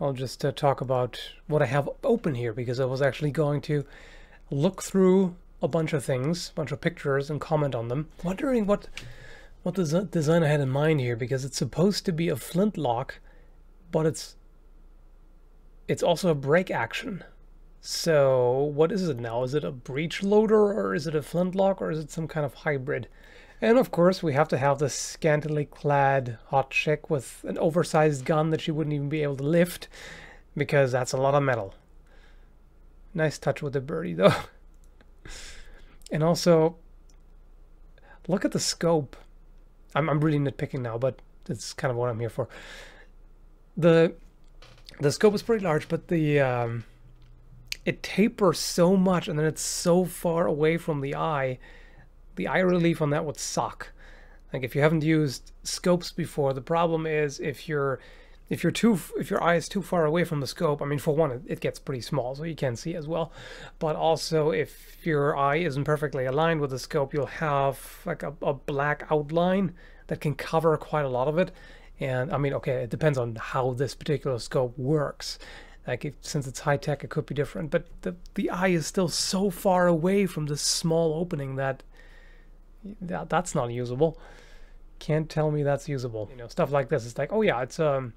I'll just uh, talk about what I have open here because I was actually going to look through a bunch of things, a bunch of pictures and comment on them. Wondering what what the design I had in mind here because it's supposed to be a flintlock, but it's it's also a break action. So what is it now? Is it a breech loader or is it a flintlock or is it some kind of hybrid? And of course, we have to have this scantily clad hot chick with an oversized gun that she wouldn't even be able to lift, because that's a lot of metal. Nice touch with the birdie, though. and also, look at the scope. I'm, I'm really nitpicking now, but it's kind of what I'm here for. The the scope is pretty large, but the um, it tapers so much, and then it's so far away from the eye the eye relief on that would suck. Like if you haven't used scopes before, the problem is if you're if you're too if your eye is too far away from the scope i mean for one it, it, gets pretty small so you can't see as well but also if your eye isn't perfectly aligned with the scope you'll have like a, a black outline that can cover quite a lot of it and i mean okay it depends on how this particular scope works like if, since it's high tech it could be different but the, the eye is still so far away from this small opening that that, that's not usable. Can't tell me that's usable. You know, stuff like this. It's like, oh yeah, it's um,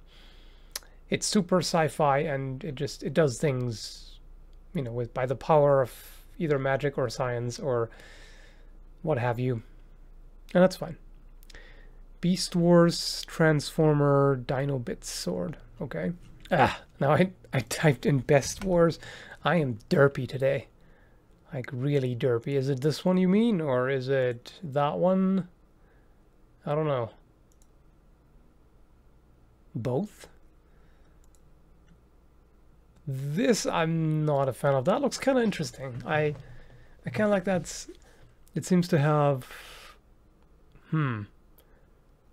it's super sci-fi, and it just it does things, you know, with by the power of either magic or science or what have you, and that's fine. Beast Wars Transformer Dino Bits Sword. Okay. Ah, now I I typed in Best Wars. I am derpy today like really derpy. Is it this one you mean or is it that one? I don't know. Both? This I'm not a fan of. That looks kind of interesting. I I kind of like that's it seems to have hmm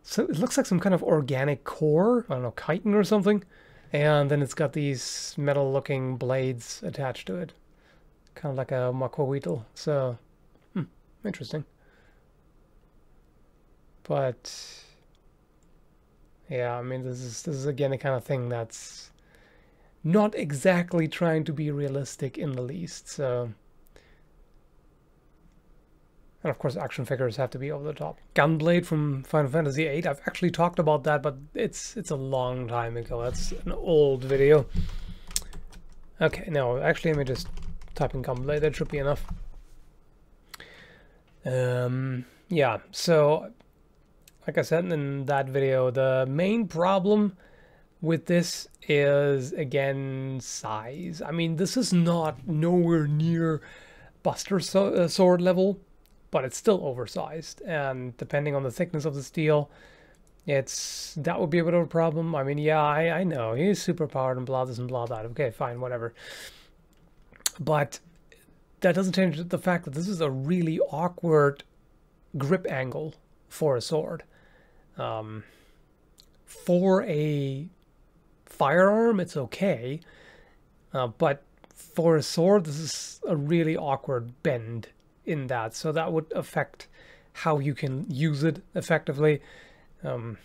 so it looks like some kind of organic core, I don't know, chitin or something, and then it's got these metal looking blades attached to it kind of like a Makowitel. So, hmm, interesting. But yeah, I mean, this is this is again a kind of thing that's not exactly trying to be realistic in the least. So, and of course, action figures have to be over the top. Gunblade from Final Fantasy VIII. I've actually talked about that, but it's it's a long time ago. That's an old video. Okay, no, actually, let me just type in Gumblade, that should be enough. Um, yeah, so like I said in that video, the main problem with this is again size. I mean, this is not nowhere near Buster so uh, sword level, but it's still oversized. And depending on the thickness of the steel, it's that would be a bit of a problem. I mean, yeah, I, I know he's super powered and blah this and blah that. Okay, fine, whatever. But that doesn't change the fact that this is a really awkward grip angle for a sword. Um, for a firearm, it's okay. Uh, but for a sword, this is a really awkward bend in that. So that would affect how you can use it effectively. Um,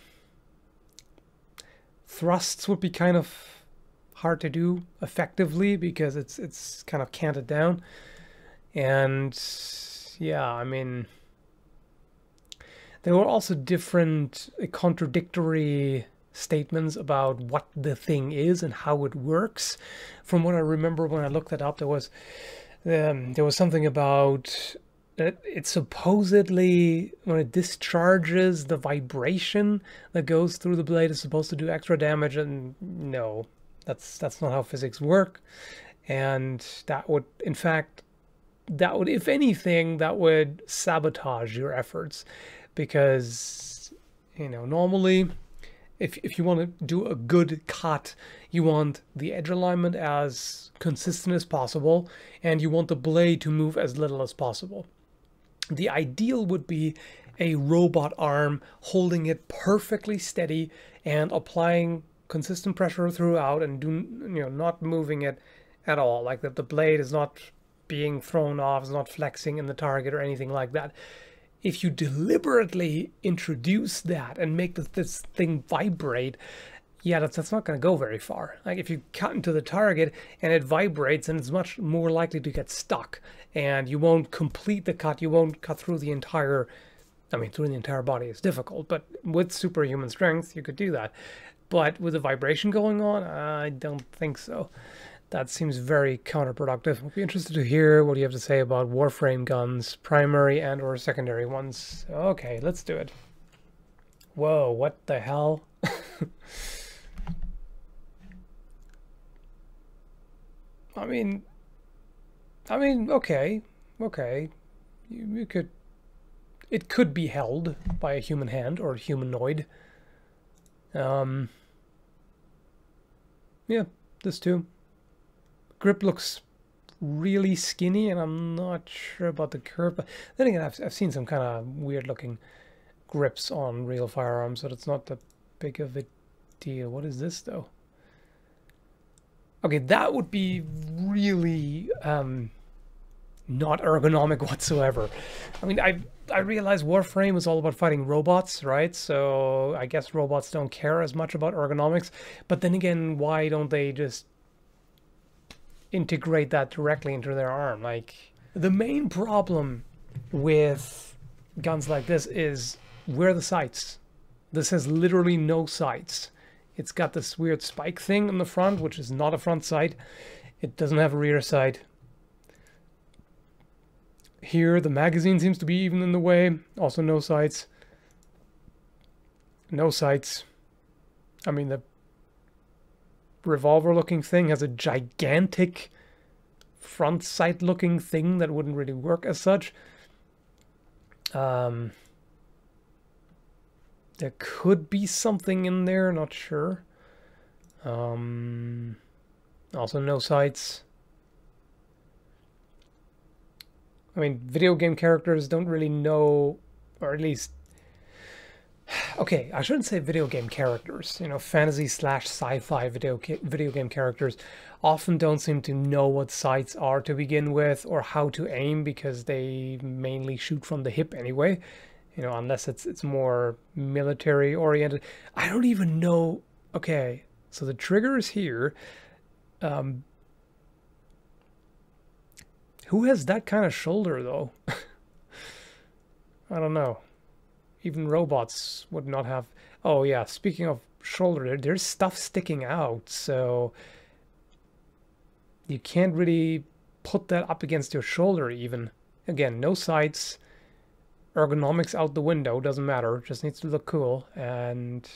thrusts would be kind of hard to do effectively because it's it's kind of canted down. And yeah, I mean, there were also different uh, contradictory statements about what the thing is and how it works. From what I remember when I looked that up, there was um, there was something about it, it supposedly when it discharges the vibration that goes through the blade is supposed to do extra damage and no that's that's not how physics work, and that would, in fact, that would, if anything, that would sabotage your efforts, because you know normally, if if you want to do a good cut, you want the edge alignment as consistent as possible, and you want the blade to move as little as possible. The ideal would be a robot arm holding it perfectly steady and applying consistent pressure throughout and do you know not moving it at all like that the blade is not being thrown off is not flexing in the target or anything like that if you deliberately introduce that and make this, this thing vibrate yeah that's, that's not going to go very far like if you cut into the target and it vibrates and it's much more likely to get stuck and you won't complete the cut you won't cut through the entire I mean, through the entire body is difficult, but with superhuman strength, you could do that. But with the vibration going on, I don't think so. That seems very counterproductive. I'd be interested to hear what you have to say about Warframe guns, primary and or secondary ones. Okay, let's do it. Whoa, what the hell? I mean, I mean, okay, okay. You, you could, it could be held by a human hand or a humanoid. Um... Yeah, this too. Grip looks really skinny and I'm not sure about the curve, but then again, I've, I've seen some kind of weird looking grips on real firearms, so it's not that big of a deal. What is this though? Okay, that would be really um, not ergonomic whatsoever. I mean, I I realize Warframe is all about fighting robots, right? So I guess robots don't care as much about ergonomics. But then again, why don't they just integrate that directly into their arm? Like the main problem with guns like this is where are the sights? This has literally no sights. It's got this weird spike thing in the front, which is not a front sight. It doesn't have a rear sight here, the magazine seems to be even in the way. Also, no sights. No sights. I mean, the revolver-looking thing has a gigantic front sight-looking thing that wouldn't really work as such. Um, there could be something in there, not sure. Um, also, no sights. I mean, video game characters don't really know, or at least, okay, I shouldn't say video game characters. You know, fantasy slash sci-fi video video game characters often don't seem to know what sights are to begin with or how to aim because they mainly shoot from the hip anyway. You know, unless it's it's more military oriented. I don't even know. Okay, so the trigger is here. Um, who has that kind of shoulder, though? I don't know. Even robots would not have... Oh, yeah, speaking of shoulder, there's stuff sticking out, so... You can't really put that up against your shoulder, even. Again, no sights. Ergonomics out the window, doesn't matter. Just needs to look cool, and...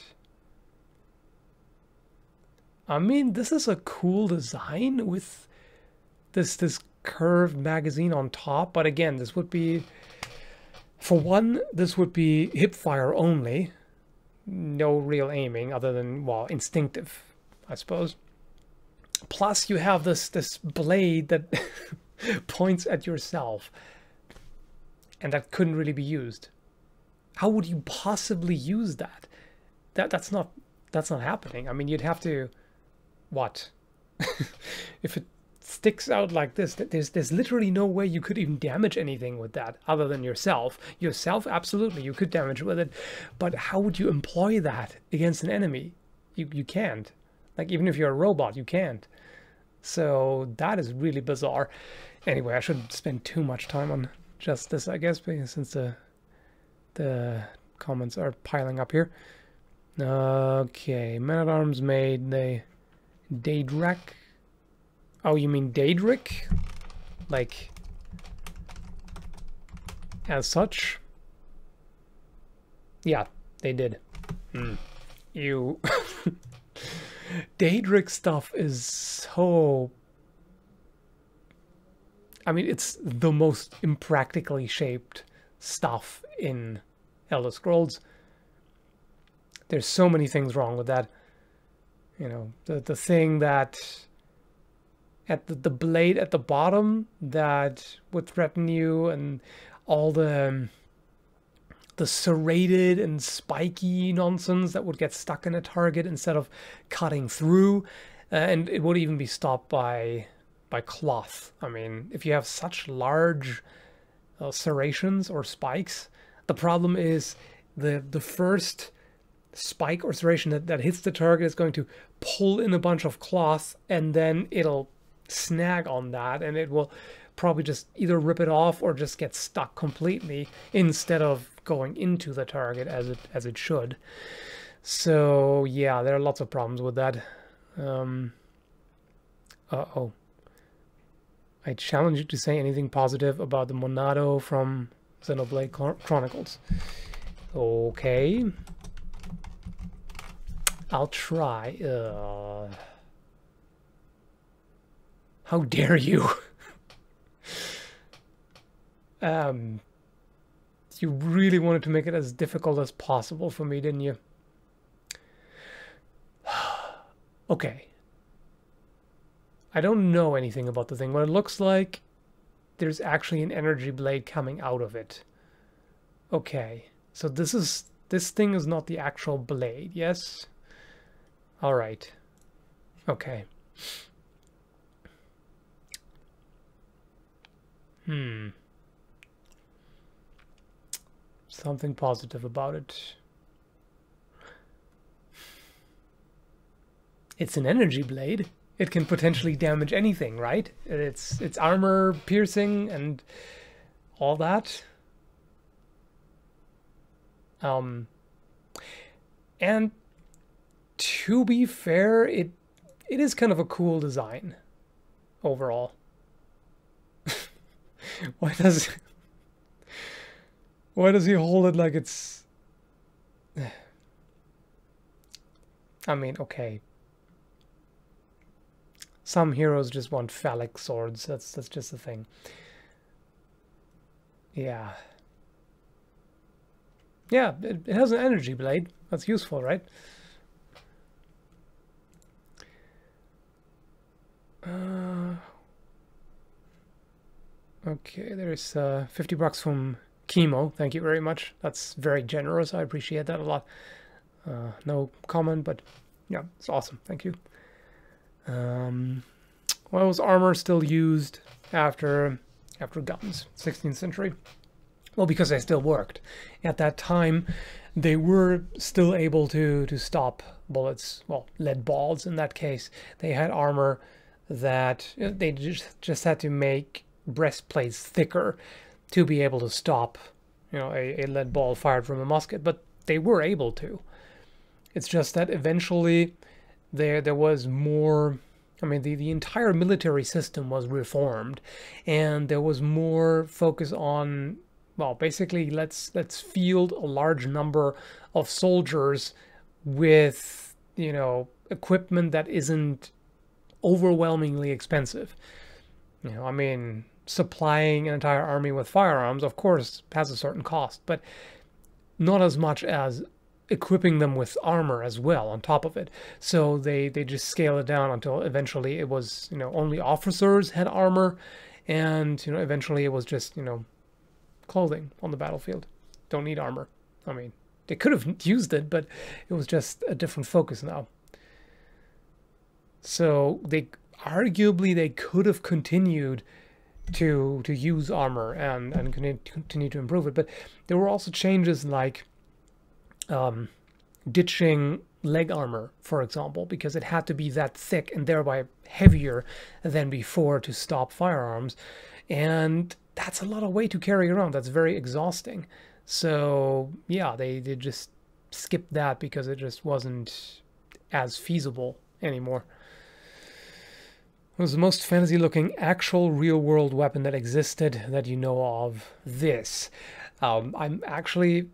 I mean, this is a cool design with this this curved magazine on top, but again, this would be, for one, this would be hip fire only. No real aiming other than, well, instinctive, I suppose. Plus you have this, this blade that points at yourself and that couldn't really be used. How would you possibly use that? That That's not, that's not happening. I mean, you'd have to, what? if it sticks out like this that there's there's literally no way you could even damage anything with that other than yourself yourself absolutely you could damage with it but how would you employ that against an enemy you you can't like even if you're a robot you can't so that is really bizarre anyway i shouldn't spend too much time on just this i guess since the the comments are piling up here okay men at arms made they Daedrak Oh, you mean Daedric? Like, as such? Yeah, they did. Mm. You. Daedric stuff is so. I mean, it's the most impractically shaped stuff in Elder Scrolls. There's so many things wrong with that. You know, the, the thing that at the, the blade at the bottom that would threaten you, and all the um, the serrated and spiky nonsense that would get stuck in a target instead of cutting through uh, and it would even be stopped by by cloth i mean if you have such large uh, serrations or spikes the problem is the the first spike or serration that, that hits the target is going to pull in a bunch of cloth and then it'll snag on that and it will probably just either rip it off or just get stuck completely instead of going into the target as it as it should. So yeah, there are lots of problems with that. Um, uh oh. I challenge you to say anything positive about the Monado from Xenoblade Chronicles. Okay. I'll try. Uh... How dare you? um, you really wanted to make it as difficult as possible for me, didn't you? okay. I don't know anything about the thing, but it looks like there's actually an energy blade coming out of it. Okay, so this is this thing is not the actual blade, yes? All right. Okay. Hmm. Something positive about it. It's an energy blade. It can potentially damage anything, right? It's it's armor piercing and all that. Um and to be fair, it it is kind of a cool design overall. Why does Why does he hold it like it's I mean, okay. Some heroes just want phallic swords. That's that's just the thing. Yeah. Yeah, it, it has an energy blade. That's useful, right? Uh, Okay, there's uh, 50 bucks from Chemo. Thank you very much. That's very generous. I appreciate that a lot. Uh, no comment, but yeah, it's awesome. Thank you. Um, well, was armor still used after after guns, 16th century? Well, because they still worked. At that time, they were still able to to stop bullets, well, lead balls in that case. They had armor that they just just had to make breastplates thicker to be able to stop, you know, a, a lead ball fired from a musket, but they were able to. It's just that eventually there there was more I mean, the, the entire military system was reformed, and there was more focus on, well, basically let's let's field a large number of soldiers with you know equipment that isn't overwhelmingly expensive. You know, I mean, supplying an entire army with firearms, of course, has a certain cost, but not as much as equipping them with armor as well on top of it. So they they just scale it down until eventually it was you know only officers had armor, and you know eventually it was just you know clothing on the battlefield. Don't need armor. I mean they could have used it, but it was just a different focus now. So they arguably they could have continued to to use armor and and continue to improve it. But there were also changes like um, ditching leg armor, for example, because it had to be that thick and thereby heavier than before to stop firearms, and that's a lot of weight to carry around. That's very exhausting. So yeah, they they just skipped that because it just wasn't as feasible anymore. It was the most fantasy looking actual real world weapon that existed that you know of. This. Um, I'm actually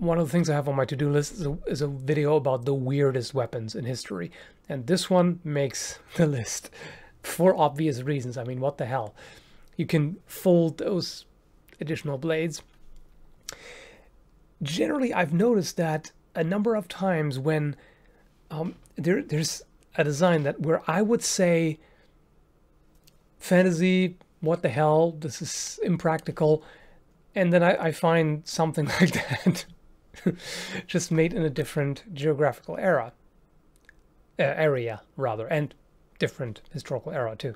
one of the things I have on my to-do list is a, is a, video about the weirdest weapons in history. And this one makes the list for obvious reasons. I mean, what the hell? You can fold those additional blades. Generally, I've noticed that a number of times when um, there, there's a design that where I would say fantasy, what the hell, this is impractical. And then I, I find something like that just made in a different geographical era, uh, area rather, and different historical era too.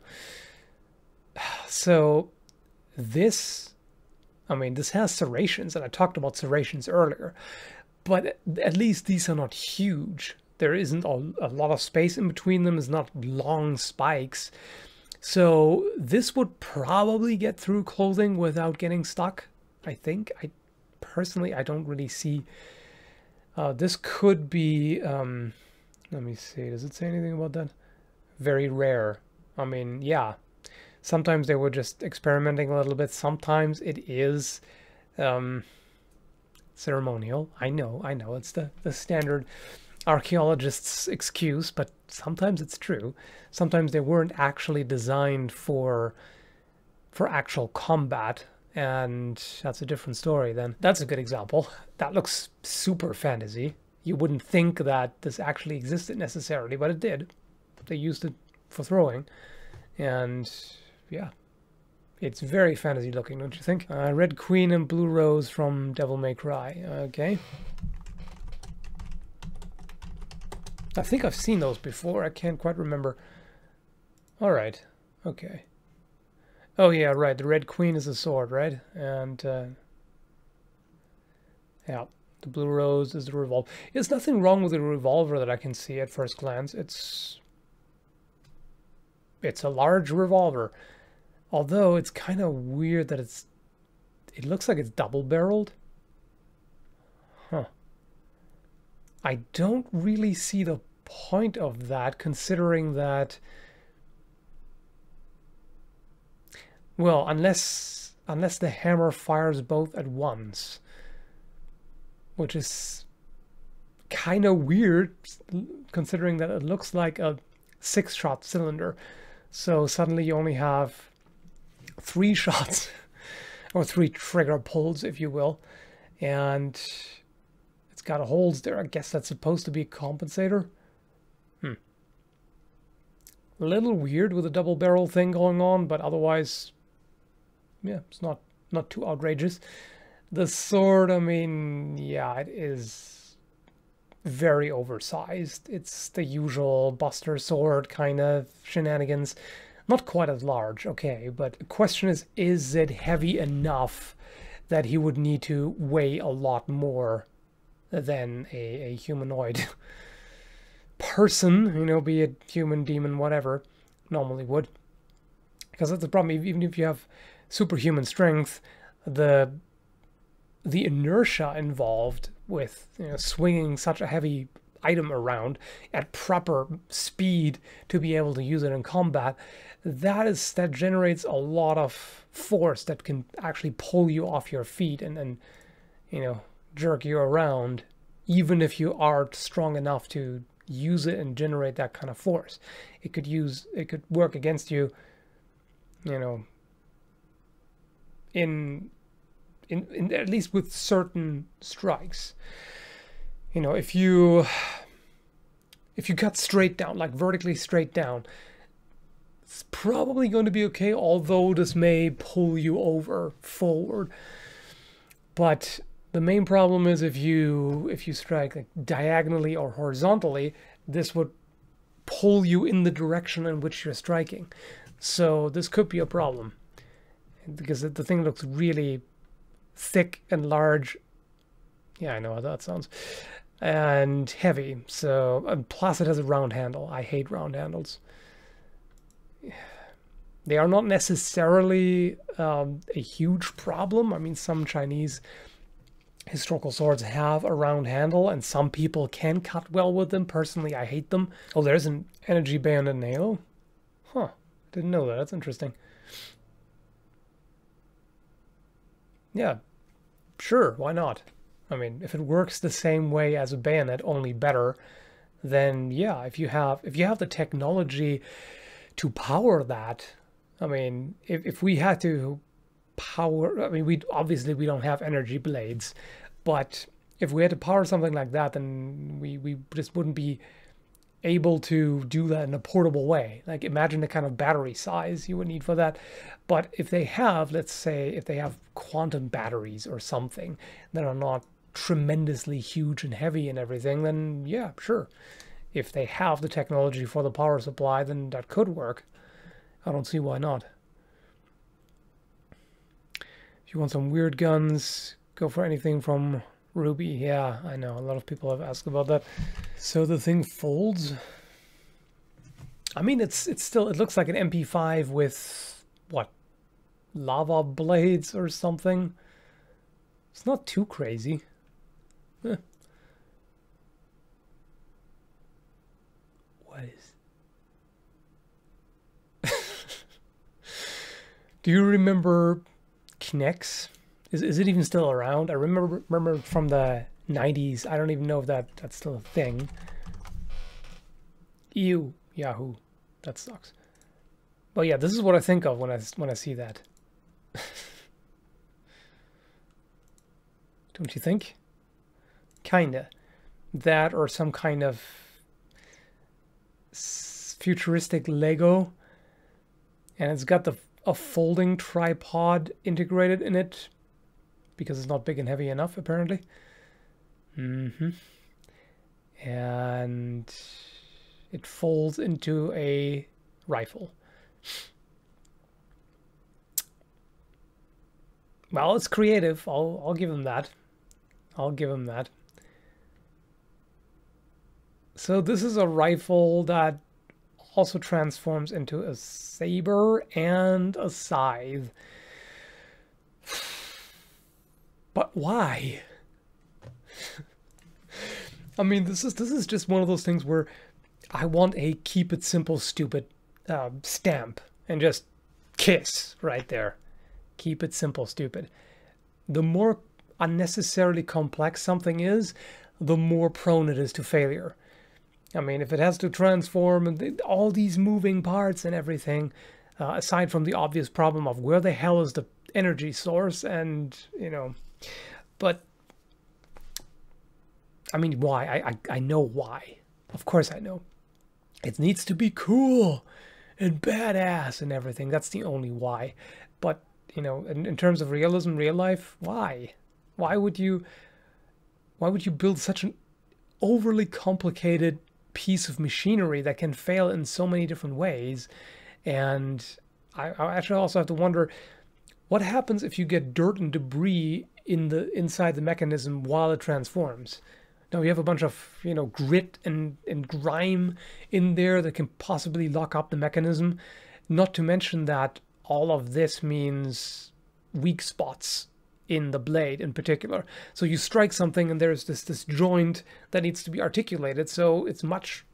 So this, I mean, this has serrations, and I talked about serrations earlier, but at least these are not huge. There isn't a, a lot of space in between them. It's not long spikes. So this would probably get through clothing without getting stuck, I think. I personally, I don't really see. Uh, this could be, um, let me see, does it say anything about that? Very rare. I mean, yeah, sometimes they were just experimenting a little bit. Sometimes it is um, ceremonial. I know, I know, it's the, the standard archaeologists' excuse, but sometimes it's true. Sometimes they weren't actually designed for for actual combat, and that's a different story then. That's a good example. That looks super fantasy. You wouldn't think that this actually existed necessarily, but it did. They used it for throwing, and yeah. It's very fantasy looking, don't you think? Uh, Red Queen and Blue Rose from Devil May Cry. Okay. I think I've seen those before. I can't quite remember. All right. Okay. Oh, yeah, right. The Red Queen is a sword, right? And, uh, yeah, the Blue Rose is the revolver. There's nothing wrong with the revolver that I can see at first glance. It's, it's a large revolver. Although it's kind of weird that it's, it looks like it's double-barreled. I don't really see the point of that considering that well unless unless the hammer fires both at once which is kind of weird considering that it looks like a six shot cylinder so suddenly you only have three shots or three trigger pulls if you will and it's got holes there. I guess that's supposed to be a compensator. Hmm. A little weird with the double barrel thing going on, but otherwise, yeah, it's not, not too outrageous. The sword, I mean, yeah, it is very oversized. It's the usual Buster sword kind of shenanigans. Not quite as large, okay, but the question is, is it heavy enough that he would need to weigh a lot more than a, a humanoid person, you know, be it human, demon, whatever, normally would. Because that's the problem, even if you have superhuman strength, the the inertia involved with you know, swinging such a heavy item around at proper speed to be able to use it in combat that is that generates a lot of force that can actually pull you off your feet and and you know jerk you around, even if you are strong enough to use it and generate that kind of force. It could use, it could work against you, you know, in, in, in at least with certain strikes. You know, if you, if you cut straight down, like vertically straight down, it's probably going to be okay, although this may pull you over forward. But the main problem is if you if you strike like diagonally or horizontally, this would pull you in the direction in which you're striking. So this could be a problem because the thing looks really thick and large. Yeah, I know how that sounds. And heavy. So and plus it has a round handle. I hate round handles. They are not necessarily um, a huge problem. I mean, some Chinese historical swords have a round handle and some people can cut well with them. Personally, I hate them. Oh, there's an energy band and nail. Oh, huh. Didn't know that. That's interesting. Yeah. Sure, why not? I mean, if it works the same way as a bayonet, only better, then yeah, if you have if you have the technology to power that, I mean, if, if we had to power, I mean, we obviously we don't have energy blades, but if we had to power something like that, then we, we just wouldn't be able to do that in a portable way. Like imagine the kind of battery size you would need for that. But if they have, let's say, if they have quantum batteries or something that are not tremendously huge and heavy and everything, then yeah, sure. If they have the technology for the power supply, then that could work. I don't see why not. If you want some weird guns, go for anything from Ruby. Yeah, I know, a lot of people have asked about that. So the thing folds. I mean, it's it's still, it looks like an MP5 with, what, lava blades or something. It's not too crazy. Eh. What is... Do you remember Knicks. Is, is it even still around? I remember remember from the 90s. I don't even know if that that's still a thing. Ew, Yahoo. That sucks. But yeah, this is what I think of when I when I see that. don't you think? Kinda. That or some kind of futuristic Lego. And it's got the a folding tripod integrated in it because it's not big and heavy enough apparently. Mm-hmm. And it folds into a rifle. Well, it's creative. I'll I'll give him that. I'll give him that. So this is a rifle that also transforms into a saber and a scythe. But why? I mean, this is this is just one of those things where I want a keep it simple, stupid uh, stamp and just kiss right there. Keep it simple, stupid. The more unnecessarily complex something is, the more prone it is to failure. I mean, if it has to transform and all these moving parts and everything, uh, aside from the obvious problem of where the hell is the energy source and, you know, but I mean, why? I, I, I know why. Of course I know. It needs to be cool and badass and everything. That's the only why. But, you know, in, in terms of realism, real life, why? Why would you, why would you build such an overly complicated piece of machinery that can fail in so many different ways. And I, I actually also have to wonder what happens if you get dirt and debris in the inside the mechanism while it transforms. Now you have a bunch of you know grit and and grime in there that can possibly lock up the mechanism. Not to mention that all of this means weak spots in the blade in particular. So you strike something and there's this, this joint that needs to be articulated, so it's much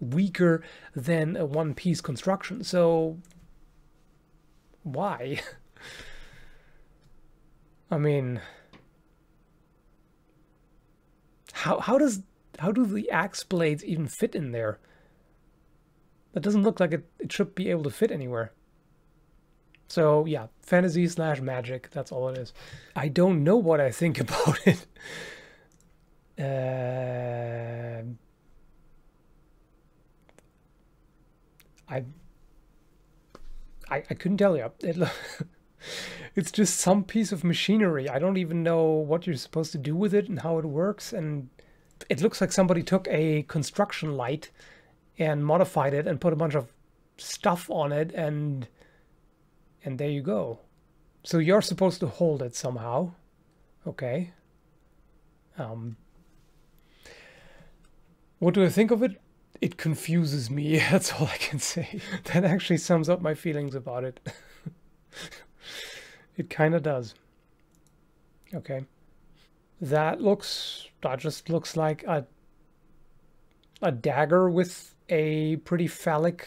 weaker than a one-piece construction. So why? I mean, how how does how do the axe blades even fit in there? That doesn't look like it, it should be able to fit anywhere. So yeah, fantasy slash magic. That's all it is. I don't know what I think about it. Uh, I, I I couldn't tell you. It, it's just some piece of machinery. I don't even know what you're supposed to do with it and how it works. And it looks like somebody took a construction light and modified it and put a bunch of stuff on it and and there you go. So you're supposed to hold it somehow. Okay. Um, what do I think of it? It confuses me. That's all I can say. that actually sums up my feelings about it. it kind of does. Okay. That looks, that just looks like a, a dagger with a pretty phallic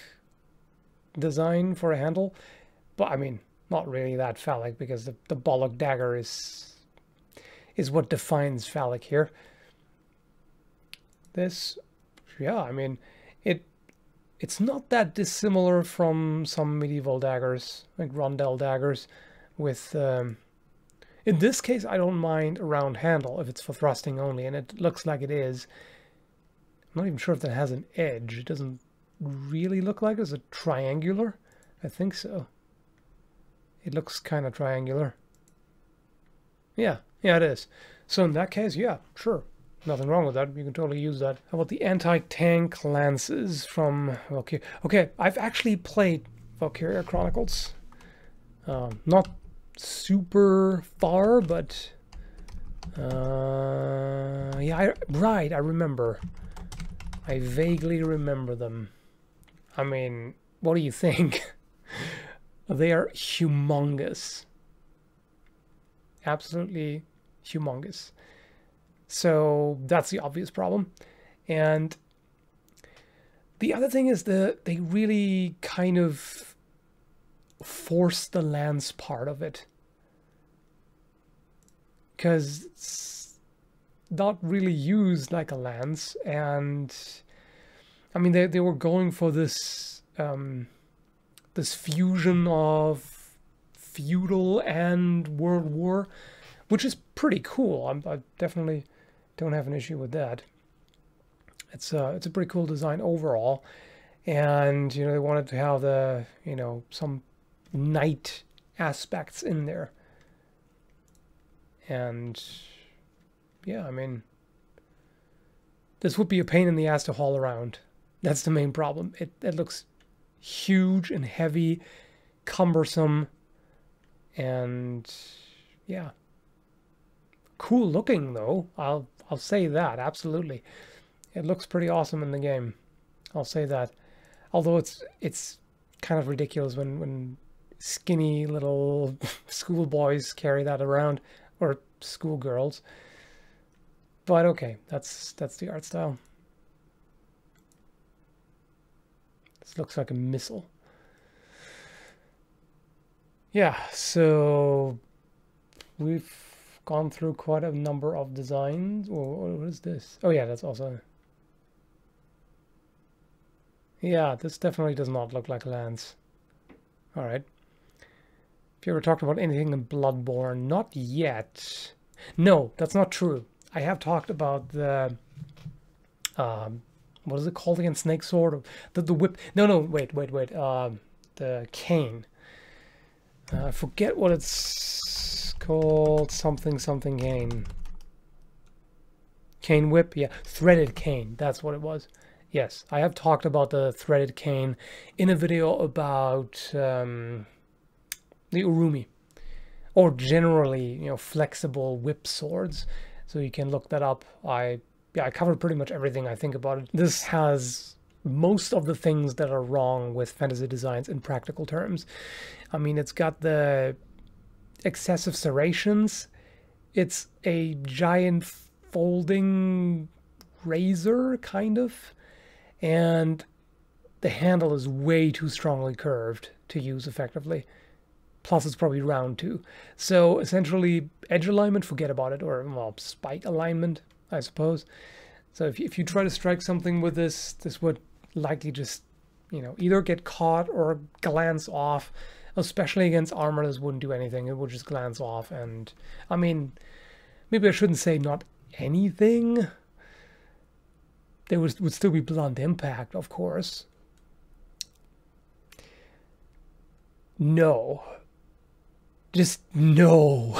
design for a handle but I mean, not really that phallic because the, the Bollock dagger is is what defines phallic here. This, yeah, I mean, it it's not that dissimilar from some medieval daggers, like rondel daggers, with, um, in this case, I don't mind a round handle if it's for thrusting only, and it looks like it is. I'm not even sure if that has an edge. It doesn't really look like it. Is a triangular? I think so. It looks kind of triangular. Yeah, yeah, it is. So in that case, yeah, sure. Nothing wrong with that. You can totally use that. How about the anti-tank lances from Valkyria? Okay, I've actually played Valkyria Chronicles. Um, not super far, but... Uh, yeah, I, right, I remember. I vaguely remember them. I mean, what do you think? They are humongous. Absolutely humongous. So that's the obvious problem. And the other thing is that they really kind of force the lands part of it. Because it's not really used like a lance. And I mean, they, they were going for this um, this fusion of feudal and World War, which is pretty cool. I'm, i definitely don't have an issue with that. It's a, uh, it's a pretty cool design overall. And, you know, they wanted to have the, you know, some knight aspects in there. And, yeah, I mean, this would be a pain in the ass to haul around. That's the main problem. It, it looks huge and heavy, cumbersome, and yeah, cool looking though. I'll I'll say that absolutely. It looks pretty awesome in the game. I'll say that. Although it's it's kind of ridiculous when when skinny little schoolboys carry that around or schoolgirls. But okay, that's that's the art style. This looks like a missile. Yeah, so we've gone through quite a number of designs. What is this? Oh yeah, that's also... Yeah, this definitely does not look like lance. Alright. If you ever talked about anything in Bloodborne, not yet. No, that's not true. I have talked about the um, what is it called again? Snake sword or the the whip? No, no, wait, wait, wait. Um, the cane. Uh, forget what it's called. Something, something cane. Cane whip, yeah, threaded cane. That's what it was. Yes, I have talked about the threaded cane in a video about um, the urumi, or generally, you know, flexible whip swords. So you can look that up. I yeah, I covered pretty much everything I think about it. This has most of the things that are wrong with fantasy designs in practical terms. I mean, it's got the excessive serrations. It's a giant folding razor, kind of. And the handle is way too strongly curved to use effectively. Plus, it's probably round too. So essentially, edge alignment, forget about it, or, well, spike alignment, I suppose. So if, if you try to strike something with this, this would likely just, you know, either get caught or glance off. Especially against armor, this wouldn't do anything. It would just glance off and, I mean, maybe I shouldn't say not anything. There would would still be blunt impact, of course. No. Just no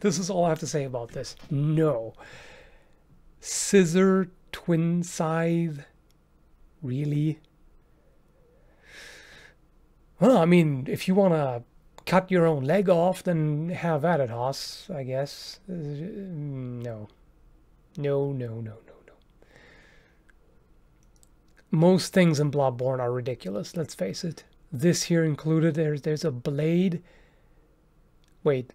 this is all I have to say about this. No. Scissor, twin scythe, really? Well, I mean, if you want to cut your own leg off, then have at it, Haas, I guess. Mm, no. No, no, no, no, no. Most things in Bloodborne are ridiculous, let's face it. This here included, there's, there's a blade. Wait,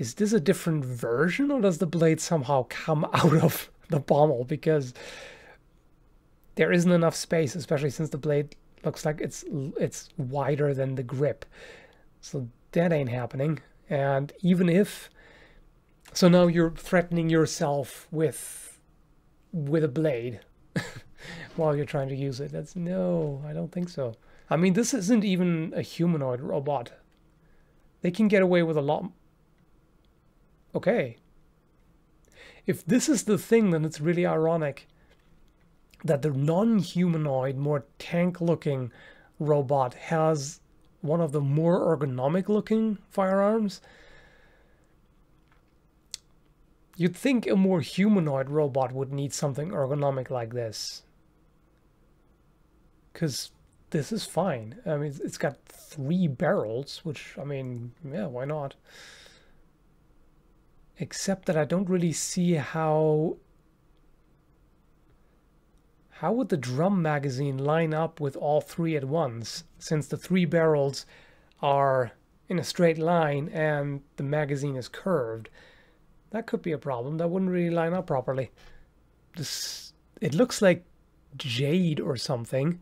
is this a different version or does the blade somehow come out of the pommel? Because there isn't enough space, especially since the blade looks like it's it's wider than the grip. So that ain't happening. And even if so now you're threatening yourself with with a blade while you're trying to use it. That's no, I don't think so. I mean, this isn't even a humanoid robot. They can get away with a lot Okay. If this is the thing, then it's really ironic that the non-humanoid, more tank-looking robot has one of the more ergonomic-looking firearms. You'd think a more humanoid robot would need something ergonomic like this. Because this is fine. I mean, it's got three barrels, which, I mean, yeah, why not? except that I don't really see how how would the drum magazine line up with all three at once since the three barrels are in a straight line and the magazine is curved that could be a problem that wouldn't really line up properly this it looks like jade or something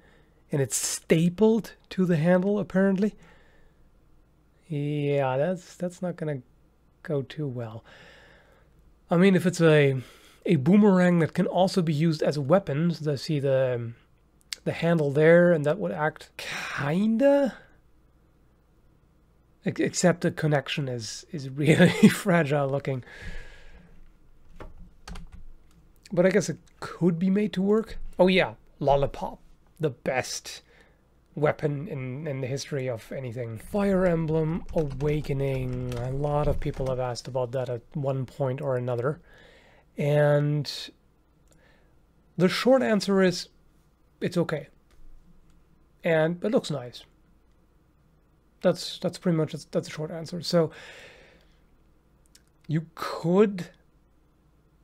and it's stapled to the handle apparently yeah that's that's not gonna go too well. I mean, if it's a a boomerang that can also be used as weapons, I see the the handle there, and that would act kinda. Except the connection is is really fragile looking. But I guess it could be made to work. Oh yeah, lollipop, the best weapon in, in the history of anything. Fire Emblem Awakening. A lot of people have asked about that at one point or another. And the short answer is it's okay. And it looks nice. That's that's pretty much that's a short answer. So you could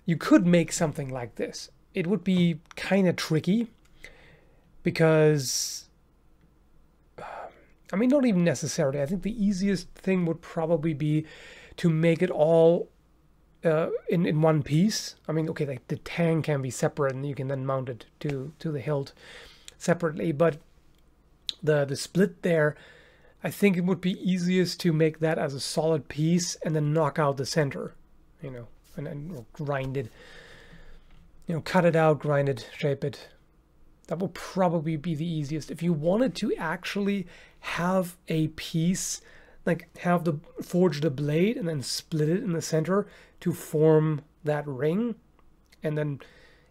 you could make something like this. It would be kind of tricky because I mean, not even necessarily. I think the easiest thing would probably be to make it all uh, in in one piece. I mean, okay, like the tang can be separate, and you can then mount it to to the hilt separately. But the the split there, I think it would be easiest to make that as a solid piece and then knock out the center, you know, and, then grind it. You know, cut it out, grind it, shape it. That will probably be the easiest. If you wanted to actually have a piece, like have the forge the blade and then split it in the center to form that ring. And then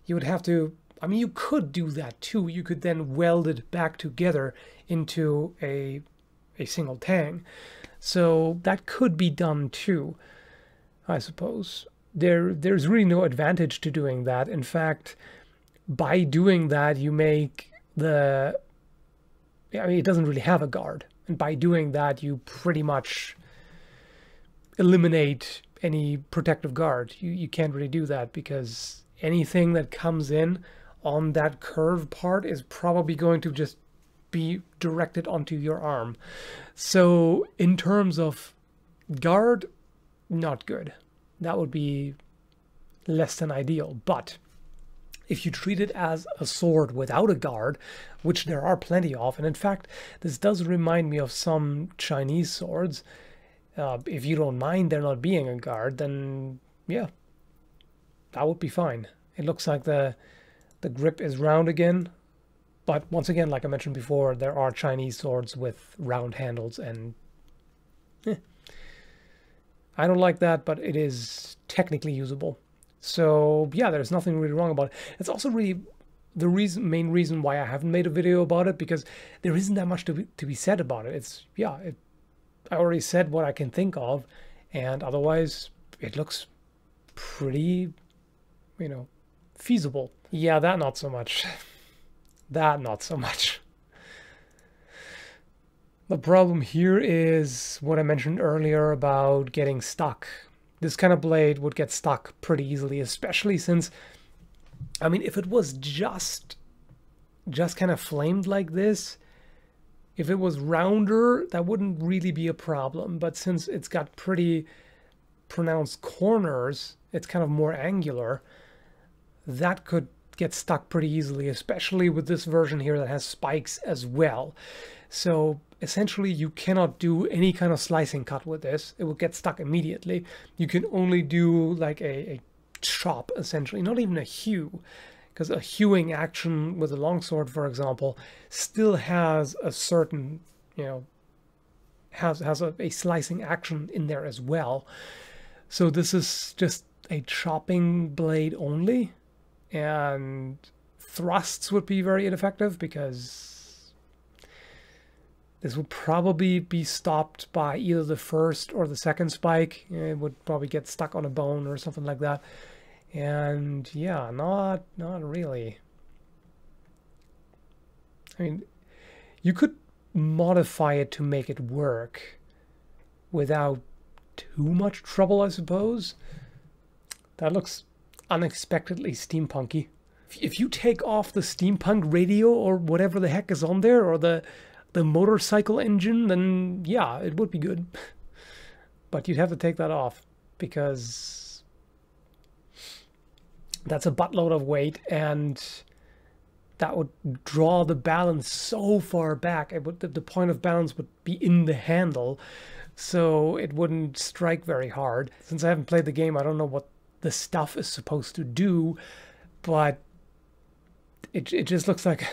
you would have to, I mean, you could do that too. You could then weld it back together into a, a single tang. So that could be done too, I suppose. There, there's really no advantage to doing that. In fact, by doing that, you make the I mean, it doesn't really have a guard. And by doing that, you pretty much eliminate any protective guard. You, you can't really do that because anything that comes in on that curve part is probably going to just be directed onto your arm. So in terms of guard, not good. That would be less than ideal. But if you treat it as a sword without a guard, which there are plenty of, and in fact, this does remind me of some Chinese swords. Uh, if you don't mind there not being a guard, then yeah, that would be fine. It looks like the the grip is round again, but once again, like I mentioned before, there are Chinese swords with round handles, and eh. I don't like that, but it is technically usable. So yeah, there's nothing really wrong about it. It's also really the reason, main reason why I haven't made a video about it because there isn't that much to be, to be said about it. It's yeah, it, I already said what I can think of, and otherwise it looks pretty, you know, feasible. Yeah, that not so much. that not so much. The problem here is what I mentioned earlier about getting stuck this kind of blade would get stuck pretty easily, especially since, I mean, if it was just, just kind of flamed like this, if it was rounder, that wouldn't really be a problem. But since it's got pretty pronounced corners, it's kind of more angular, that could get stuck pretty easily, especially with this version here that has spikes as well. So essentially you cannot do any kind of slicing cut with this. It will get stuck immediately. You can only do like a, a chop, essentially, not even a hew, because a hewing action with a longsword, for example, still has a certain, you know, has, has a, a slicing action in there as well. So this is just a chopping blade only, and thrusts would be very ineffective because this will probably be stopped by either the first or the second spike. It would probably get stuck on a bone or something like that. And yeah, not not really. I mean, you could modify it to make it work without too much trouble, I suppose. That looks unexpectedly steampunky. If you take off the steampunk radio or whatever the heck is on there, or the the motorcycle engine, then yeah, it would be good. but you'd have to take that off because that's a buttload of weight and that would draw the balance so far back. It would the point of balance would be in the handle, so it wouldn't strike very hard. Since I haven't played the game, I don't know what the stuff is supposed to do, but it it just looks like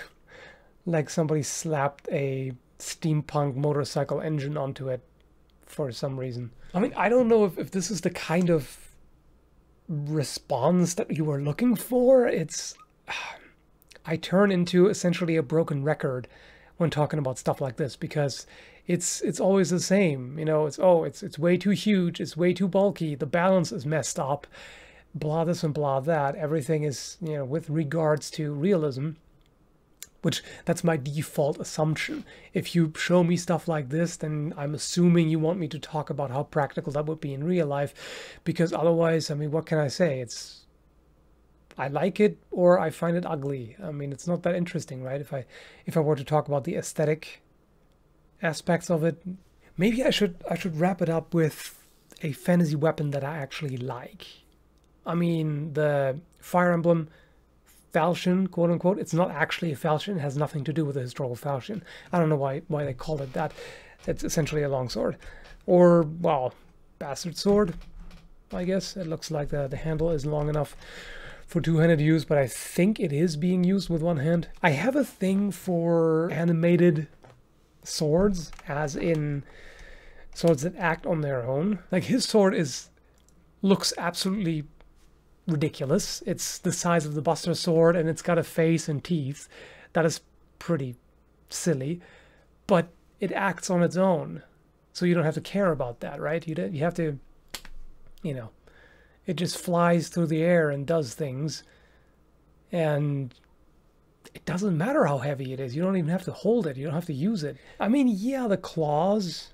like somebody slapped a steampunk motorcycle engine onto it for some reason. I mean, I don't know if, if this is the kind of response that you were looking for. It's. I turn into essentially a broken record when talking about stuff like this because it's it's always the same. You know, it's oh, it's it's way too huge, it's way too bulky, the balance is messed up, blah this and blah that. Everything is, you know, with regards to realism, which that's my default assumption. If you show me stuff like this, then I'm assuming you want me to talk about how practical that would be in real life, because otherwise, I mean, what can I say? It's I like it or I find it ugly. I mean, it's not that interesting, right? If I if I were to talk about the aesthetic aspects of it, maybe I should I should wrap it up with a fantasy weapon that I actually like. I mean, the Fire Emblem falchion, quote unquote. It's not actually a falchion. It has nothing to do with a historical falchion. I don't know why why they call it that. It's essentially a longsword. Or, well, bastard sword, I guess. It looks like the, the handle is long enough for two-handed use, but I think it is being used with one hand. I have a thing for animated swords, as in swords that act on their own. Like, his sword is looks absolutely ridiculous. It's the size of the Buster Sword and it's got a face and teeth. That is pretty silly, but it acts on its own. So you don't have to care about that, right? You, you have to, you know, it just flies through the air and does things. And it doesn't matter how heavy it is. You don't even have to hold it. You don't have to use it. I mean, yeah, the claws.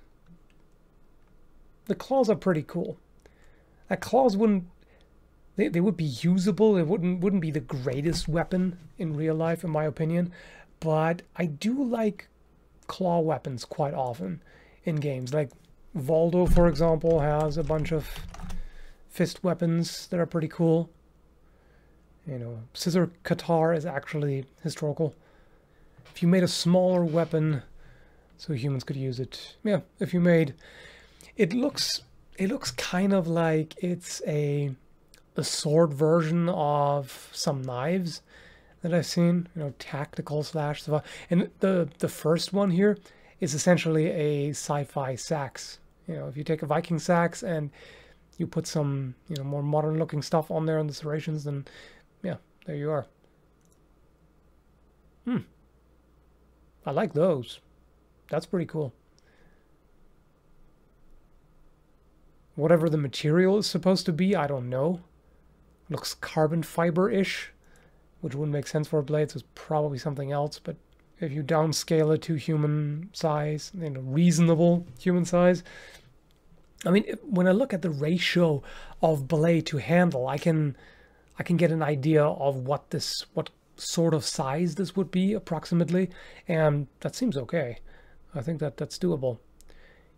The claws are pretty cool. That claws wouldn't they, they would be usable. It wouldn't wouldn't be the greatest weapon in real life, in my opinion. But I do like claw weapons quite often in games. Like Valdo, for example, has a bunch of fist weapons that are pretty cool. You know, Scissor Qatar is actually historical. If you made a smaller weapon so humans could use it. Yeah, if you made... It looks... It looks kind of like it's a the sword version of some knives that I've seen, you know, tactical slash stuff. And the the first one here is essentially a sci-fi sax. You know, if you take a Viking sax and you put some, you know, more modern looking stuff on there on the serrations, then yeah, there you are. Hmm. I like those. That's pretty cool. Whatever the material is supposed to be, I don't know. Looks carbon fiber-ish, which wouldn't make sense for a blade, so it's probably something else, but if you downscale it to human size, you know, reasonable human size, I mean, when I look at the ratio of blade to handle, I can, I can get an idea of what this, what sort of size this would be approximately, and that seems okay. I think that that's doable.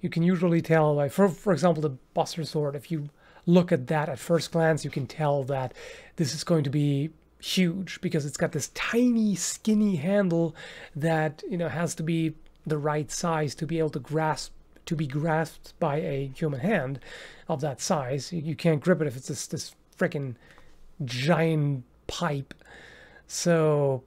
You can usually tell, like for for example, the Buster sword. If you look at that at first glance, you can tell that this is going to be huge because it's got this tiny skinny handle that you know has to be the right size to be able to grasp to be grasped by a human hand of that size you can't grip it if it's this this freaking giant pipe so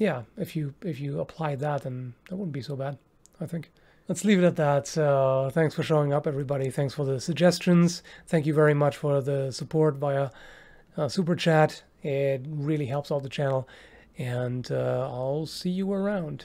yeah if you if you apply that then that wouldn't be so bad i think Let's leave it at that. Uh, thanks for showing up, everybody. Thanks for the suggestions. Thank you very much for the support via uh, Super Chat. It really helps out the channel. And uh, I'll see you around.